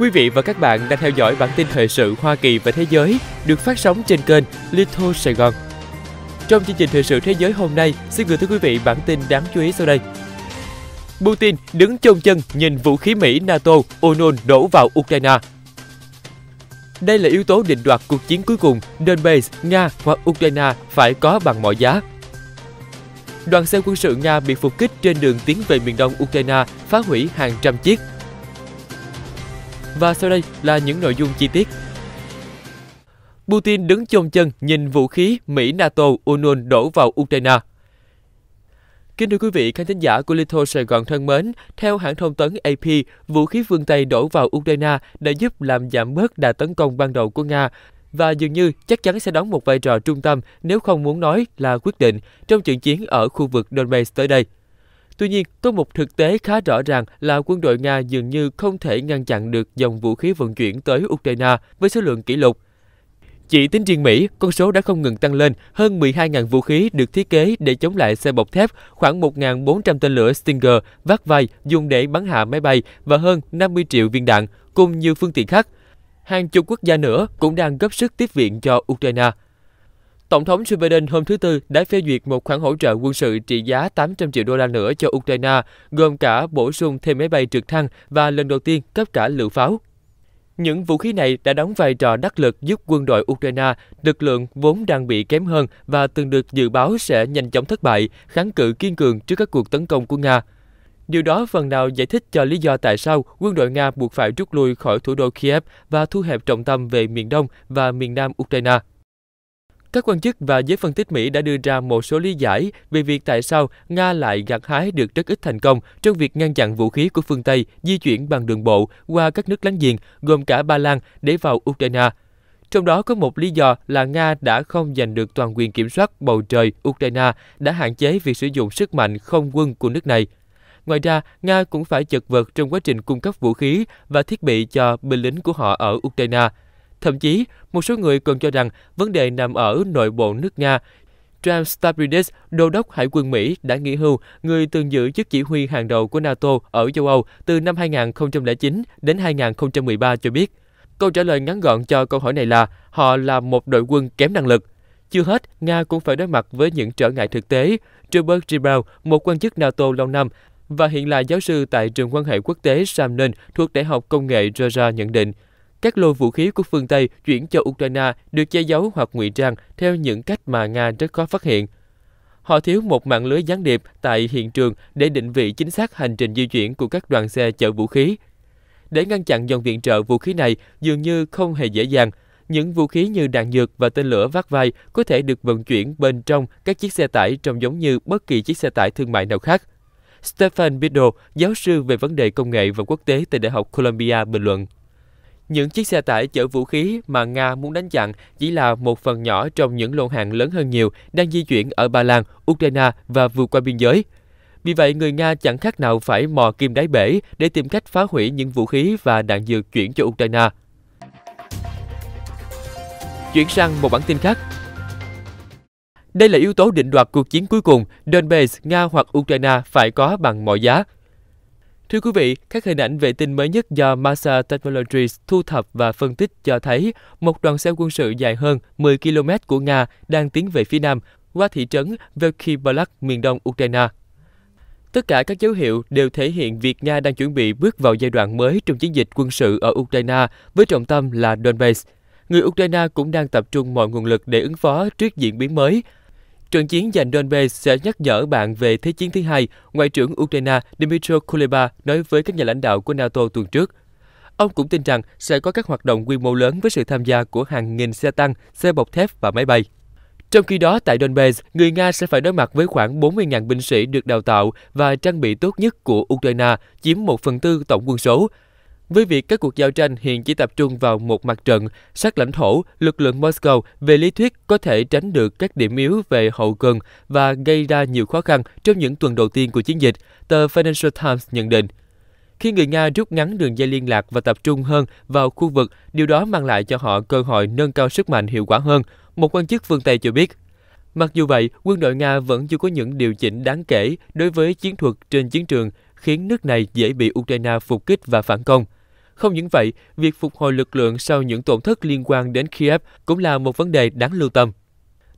Quý vị và các bạn đang theo dõi bản tin thời sự Hoa Kỳ và thế giới được phát sóng trên kênh Little Sài Gòn. Trong chương trình thời sự thế giới hôm nay, xin gửi tới quý vị bản tin đáng chú ý sau đây. Putin đứng chôn chân nhìn vũ khí Mỹ NATO Unon đổ vào Ukraine. Đây là yếu tố định đoạt cuộc chiến cuối cùng, Donbass, Nga hoặc Ukraine phải có bằng mọi giá. Đoàn xe quân sự Nga bị phục kích trên đường tiến về miền đông Ukraine phá hủy hàng trăm chiếc và sau đây là những nội dung chi tiết. Putin đứng chôn chân nhìn vũ khí Mỹ-NATO Unun đổ vào Ukraine. Kính thưa quý vị khán thính giả của Little Sài Gòn thân mến, theo hãng thông tấn AP, vũ khí phương Tây đổ vào Ukraine đã giúp làm giảm bớt đà tấn công ban đầu của Nga và dường như chắc chắn sẽ đóng một vai trò trung tâm nếu không muốn nói là quyết định trong trận chiến ở khu vực Donbass tới đây. Tuy nhiên, có một thực tế khá rõ ràng là quân đội Nga dường như không thể ngăn chặn được dòng vũ khí vận chuyển tới Ukraine với số lượng kỷ lục. Chỉ tính riêng Mỹ, con số đã không ngừng tăng lên, hơn 12.000 vũ khí được thiết kế để chống lại xe bọc thép, khoảng 1.400 tên lửa Stinger, vác vai dùng để bắn hạ máy bay và hơn 50 triệu viên đạn, cùng nhiều phương tiện khác. Hàng chục quốc gia nữa cũng đang góp sức tiếp viện cho Ukraine. Tổng thống Joe Biden hôm thứ Tư đã phê duyệt một khoản hỗ trợ quân sự trị giá 800 triệu đô la nữa cho Ukraine, gồm cả bổ sung thêm máy bay trực thăng và lần đầu tiên cấp cả lựu pháo. Những vũ khí này đã đóng vai trò đắc lực giúp quân đội Ukraine, lực lượng vốn đang bị kém hơn và từng được dự báo sẽ nhanh chóng thất bại, kháng cự kiên cường trước các cuộc tấn công của Nga. Điều đó phần nào giải thích cho lý do tại sao quân đội Nga buộc phải rút lui khỏi thủ đô Kiev và thu hẹp trọng tâm về miền đông và miền nam Ukraine. Các quan chức và giới phân tích Mỹ đã đưa ra một số lý giải về việc tại sao Nga lại gặt hái được rất ít thành công trong việc ngăn chặn vũ khí của phương Tây di chuyển bằng đường bộ qua các nước láng giềng, gồm cả Ba Lan, để vào Ukraine. Trong đó có một lý do là Nga đã không giành được toàn quyền kiểm soát bầu trời Ukraine, đã hạn chế việc sử dụng sức mạnh không quân của nước này. Ngoài ra, Nga cũng phải chật vật trong quá trình cung cấp vũ khí và thiết bị cho binh lính của họ ở Ukraine – Thậm chí, một số người còn cho rằng vấn đề nằm ở nội bộ nước Nga. James Stavridis, đô đốc Hải quân Mỹ, đã nghỉ hưu, người từng giữ chức chỉ huy hàng đầu của NATO ở châu Âu từ năm 2009 đến 2013 cho biết. Câu trả lời ngắn gọn cho câu hỏi này là họ là một đội quân kém năng lực. Chưa hết, Nga cũng phải đối mặt với những trở ngại thực tế. Robert Gibral, một quan chức NATO lâu năm và hiện là giáo sư tại trường quan hệ quốc tế Samnen thuộc Đại học Công nghệ Georgia nhận định, các lô vũ khí của phương Tây chuyển cho Ukraine được che giấu hoặc ngụy trang theo những cách mà Nga rất khó phát hiện. Họ thiếu một mạng lưới gián điệp tại hiện trường để định vị chính xác hành trình di chuyển của các đoàn xe chở vũ khí. Để ngăn chặn dòng viện trợ vũ khí này dường như không hề dễ dàng, những vũ khí như đạn dược và tên lửa vác vai có thể được vận chuyển bên trong các chiếc xe tải trông giống như bất kỳ chiếc xe tải thương mại nào khác. Stefan Biddle, giáo sư về vấn đề công nghệ và quốc tế tại Đại học Columbia bình luận. Những chiếc xe tải chở vũ khí mà Nga muốn đánh chặn chỉ là một phần nhỏ trong những lô hàng lớn hơn nhiều đang di chuyển ở Ba Lan, Ukraine và vượt qua biên giới. Vì vậy, người Nga chẳng khác nào phải mò kim đáy bể để tìm cách phá hủy những vũ khí và đạn dược chuyển cho Ukraine. Chuyển sang một bản tin khác. Đây là yếu tố định đoạt cuộc chiến cuối cùng, Donbass, Nga hoặc Ukraine phải có bằng mọi giá. Thưa quý vị, các hình ảnh vệ tinh mới nhất do Masa Technologies thu thập và phân tích cho thấy một đoàn xe quân sự dài hơn 10 km của Nga đang tiến về phía nam qua thị trấn Velky Balak miền đông Ukraine. Tất cả các dấu hiệu đều thể hiện việc Nga đang chuẩn bị bước vào giai đoạn mới trong chiến dịch quân sự ở Ukraine với trọng tâm là Donbass. Người Ukraine cũng đang tập trung mọi nguồn lực để ứng phó trước diễn biến mới Trận chiến giành Don Bay sẽ nhắc nhở bạn về Thế chiến thứ hai, Ngoại trưởng Ukraine Dmitry Kuleba nói với các nhà lãnh đạo của NATO tuần trước. Ông cũng tin rằng sẽ có các hoạt động quy mô lớn với sự tham gia của hàng nghìn xe tăng, xe bọc thép và máy bay. Trong khi đó, tại Donbass, người Nga sẽ phải đối mặt với khoảng 40.000 binh sĩ được đào tạo và trang bị tốt nhất của Ukraine, chiếm 1 phần tư tổng quân số. Với việc các cuộc giao tranh hiện chỉ tập trung vào một mặt trận, sát lãnh thổ, lực lượng Moscow về lý thuyết có thể tránh được các điểm yếu về hậu cần và gây ra nhiều khó khăn trong những tuần đầu tiên của chiến dịch, tờ Financial Times nhận định. Khi người Nga rút ngắn đường dây liên lạc và tập trung hơn vào khu vực, điều đó mang lại cho họ cơ hội nâng cao sức mạnh hiệu quả hơn, một quan chức phương Tây cho biết. Mặc dù vậy, quân đội Nga vẫn chưa có những điều chỉnh đáng kể đối với chiến thuật trên chiến trường, khiến nước này dễ bị Ukraine phục kích và phản công. Không những vậy, việc phục hồi lực lượng sau những tổn thất liên quan đến Kiev cũng là một vấn đề đáng lưu tâm.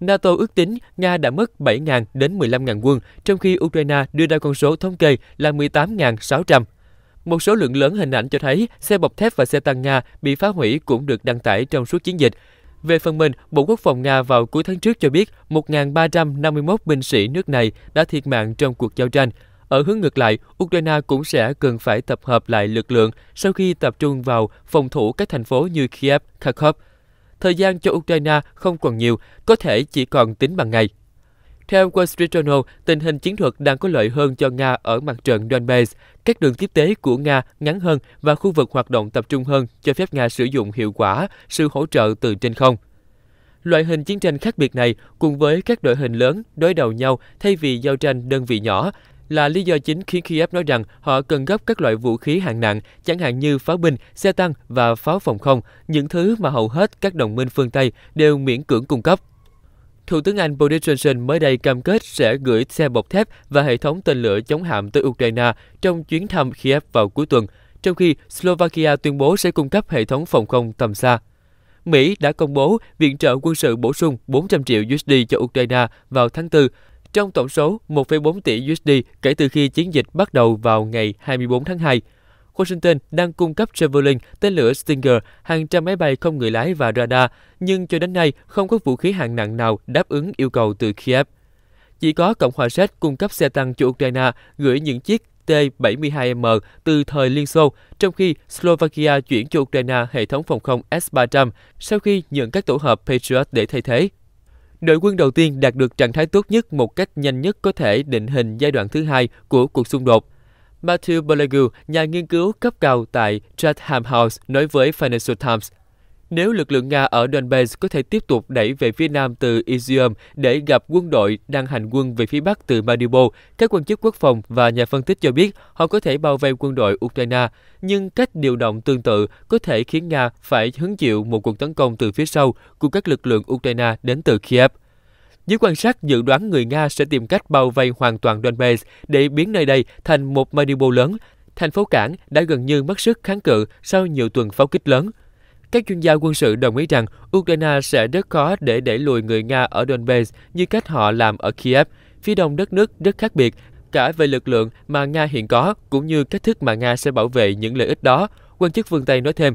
NATO ước tính Nga đã mất 7.000 đến 15.000 quân, trong khi Ukraine đưa ra con số thống kê là 18.600. Một số lượng lớn hình ảnh cho thấy xe bọc thép và xe tăng Nga bị phá hủy cũng được đăng tải trong suốt chiến dịch. Về phần mình, Bộ Quốc phòng Nga vào cuối tháng trước cho biết 1.351 binh sĩ nước này đã thiệt mạng trong cuộc giao tranh, ở hướng ngược lại, Ukraine cũng sẽ cần phải tập hợp lại lực lượng sau khi tập trung vào phòng thủ các thành phố như Kiev, Kharkov. Thời gian cho Ukraine không còn nhiều, có thể chỉ còn tính bằng ngày. Theo Wall Street Journal, tình hình chiến thuật đang có lợi hơn cho Nga ở mặt trận Donbass. Các đường tiếp tế của Nga ngắn hơn và khu vực hoạt động tập trung hơn cho phép Nga sử dụng hiệu quả sự hỗ trợ từ trên không. Loại hình chiến tranh khác biệt này cùng với các đội hình lớn đối đầu nhau thay vì giao tranh đơn vị nhỏ là lý do chính khiến Kiev nói rằng họ cần gấp các loại vũ khí hạng nặng, chẳng hạn như pháo binh, xe tăng và pháo phòng không, những thứ mà hầu hết các đồng minh phương Tây đều miễn cưỡng cung cấp. Thủ tướng Anh Boris Johnson mới đây cam kết sẽ gửi xe bọc thép và hệ thống tên lửa chống hạm tới Ukraine trong chuyến thăm Kiev vào cuối tuần, trong khi Slovakia tuyên bố sẽ cung cấp hệ thống phòng không tầm xa. Mỹ đã công bố viện trợ quân sự bổ sung 400 triệu USD cho Ukraine vào tháng 4 trong tổng số 1,4 tỷ USD kể từ khi chiến dịch bắt đầu vào ngày 24 tháng 2. Washington đang cung cấp Javelin, tên lửa Stinger, hàng trăm máy bay không người lái và radar, nhưng cho đến nay không có vũ khí hạng nặng nào đáp ứng yêu cầu từ Kiev. Chỉ có Cộng hòa Séc cung cấp xe tăng cho Ukraine gửi những chiếc T-72M từ thời Liên Xô, trong khi Slovakia chuyển cho Ukraine hệ thống phòng không S-300 sau khi nhận các tổ hợp Patriot để thay thế. Đội quân đầu tiên đạt được trạng thái tốt nhất một cách nhanh nhất có thể định hình giai đoạn thứ hai của cuộc xung đột. Matthew Bolegu, nhà nghiên cứu cấp cao tại Chatham House, nói với Financial Times nếu lực lượng Nga ở Donbass có thể tiếp tục đẩy về phía nam từ Izium để gặp quân đội đang hành quân về phía bắc từ Mariupol, các quan chức quốc phòng và nhà phân tích cho biết họ có thể bao vây quân đội Ukraine, nhưng cách điều động tương tự có thể khiến Nga phải hứng chịu một cuộc tấn công từ phía sau của các lực lượng Ukraine đến từ Kiev. Giới quan sát dự đoán người Nga sẽ tìm cách bao vây hoàn toàn Donbass để biến nơi đây thành một Mariupol lớn. Thành phố cảng đã gần như mất sức kháng cự sau nhiều tuần pháo kích lớn. Các chuyên gia quân sự đồng ý rằng Ukraine sẽ rất khó để đẩy lùi người Nga ở Donbass như cách họ làm ở Kiev. Phía đông đất nước rất khác biệt, cả về lực lượng mà Nga hiện có cũng như cách thức mà Nga sẽ bảo vệ những lợi ích đó, quan chức phương Tây nói thêm.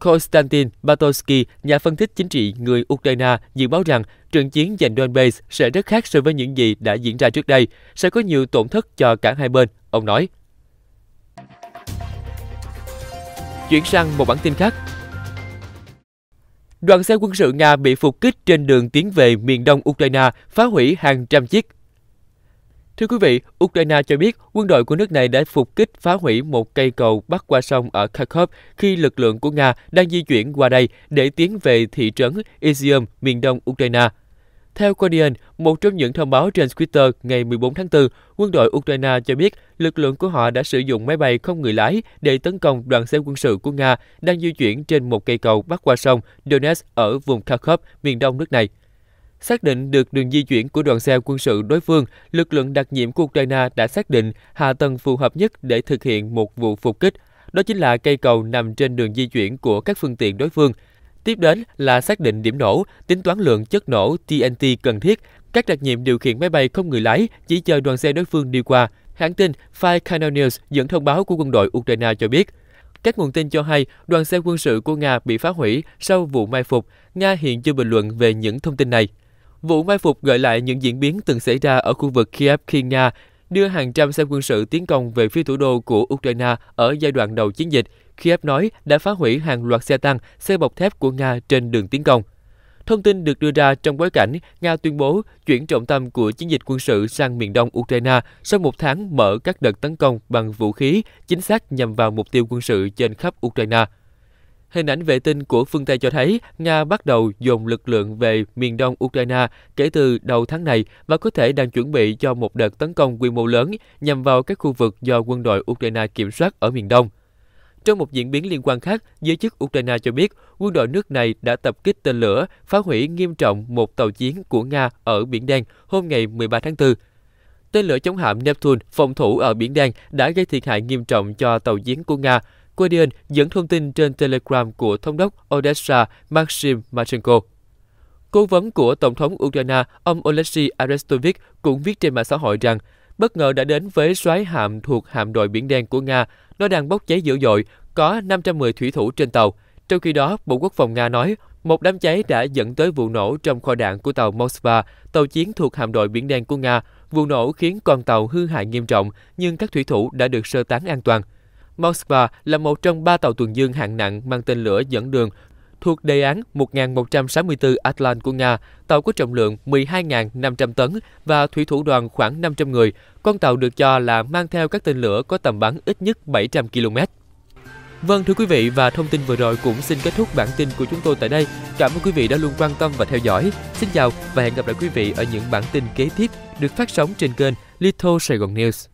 Konstantin Batosky, nhà phân tích chính trị người Ukraine, dự báo rằng trận chiến giành Donbass sẽ rất khác so với những gì đã diễn ra trước đây, sẽ có nhiều tổn thất cho cả hai bên, ông nói. Chuyển sang một bản tin khác, Đoàn xe quân sự Nga bị phục kích trên đường tiến về miền đông Ukraine, phá hủy hàng trăm chiếc. Thưa quý vị, Ukraine cho biết quân đội của nước này đã phục kích phá hủy một cây cầu bắc qua sông ở Kharkov khi lực lượng của Nga đang di chuyển qua đây để tiến về thị trấn Izium, miền đông Ukraine. Theo Guardian, một trong những thông báo trên Twitter ngày 14 tháng 4, quân đội Ukraine cho biết lực lượng của họ đã sử dụng máy bay không người lái để tấn công đoàn xe quân sự của Nga đang di chuyển trên một cây cầu bắc qua sông Donetsk ở vùng Kharkov, miền đông nước này. Xác định được đường di chuyển của đoàn xe quân sự đối phương, lực lượng đặc nhiệm của Ukraine đã xác định hạ tầng phù hợp nhất để thực hiện một vụ phục kích. Đó chính là cây cầu nằm trên đường di chuyển của các phương tiện đối phương – Tiếp đến là xác định điểm nổ, tính toán lượng chất nổ TNT cần thiết. Các đặc nhiệm điều khiển máy bay không người lái chỉ chờ đoàn xe đối phương đi qua. Hãng tin Five Canal News dẫn thông báo của quân đội Ukraine cho biết. Các nguồn tin cho hay đoàn xe quân sự của Nga bị phá hủy sau vụ mai phục. Nga hiện chưa bình luận về những thông tin này. Vụ mai phục gợi lại những diễn biến từng xảy ra ở khu vực Kiev khi Nga đưa hàng trăm xe quân sự tiến công về phía thủ đô của Ukraine ở giai đoạn đầu chiến dịch, Kiev nói đã phá hủy hàng loạt xe tăng, xe bọc thép của Nga trên đường tiến công. Thông tin được đưa ra trong bối cảnh Nga tuyên bố chuyển trọng tâm của chiến dịch quân sự sang miền đông Ukraine sau một tháng mở các đợt tấn công bằng vũ khí chính xác nhằm vào mục tiêu quân sự trên khắp Ukraine. Hình ảnh vệ tinh của phương Tây cho thấy Nga bắt đầu dồn lực lượng về miền đông Ukraine kể từ đầu tháng này và có thể đang chuẩn bị cho một đợt tấn công quy mô lớn nhằm vào các khu vực do quân đội Ukraine kiểm soát ở miền đông. Trong một diễn biến liên quan khác, giới chức Ukraine cho biết quân đội nước này đã tập kích tên lửa, phá hủy nghiêm trọng một tàu chiến của Nga ở Biển Đen hôm ngày 13 tháng 4. Tên lửa chống hạm Neptune phòng thủ ở Biển Đen đã gây thiệt hại nghiêm trọng cho tàu chiến của Nga, Guardian dẫn thông tin trên Telegram của thống đốc Odessa Maxim Marchenko. Cố vấn của Tổng thống Ukraine, ông Oleksiy Arestovich cũng viết trên mạng xã hội rằng bất ngờ đã đến với xoáy hạm thuộc hạm đội Biển Đen của Nga. Nó đang bốc cháy dữ dội, có 510 thủy thủ trên tàu. Trong khi đó, Bộ Quốc phòng Nga nói một đám cháy đã dẫn tới vụ nổ trong kho đạn của tàu Moskva, tàu chiến thuộc hạm đội Biển Đen của Nga. Vụ nổ khiến con tàu hư hại nghiêm trọng, nhưng các thủy thủ đã được sơ tán an toàn. Moskva là một trong ba tàu tuần dương hạng nặng mang tên lửa dẫn đường thuộc đề án 1164 Atlan của Nga, tàu có trọng lượng 12.500 tấn và thủy thủ đoàn khoảng 500 người. Con tàu được cho là mang theo các tên lửa có tầm bắn ít nhất 700 km. Vâng thưa quý vị và thông tin vừa rồi cũng xin kết thúc bản tin của chúng tôi tại đây. Cảm ơn quý vị đã luôn quan tâm và theo dõi. Xin chào và hẹn gặp lại quý vị ở những bản tin kế tiếp được phát sóng trên kênh Little Saigon News.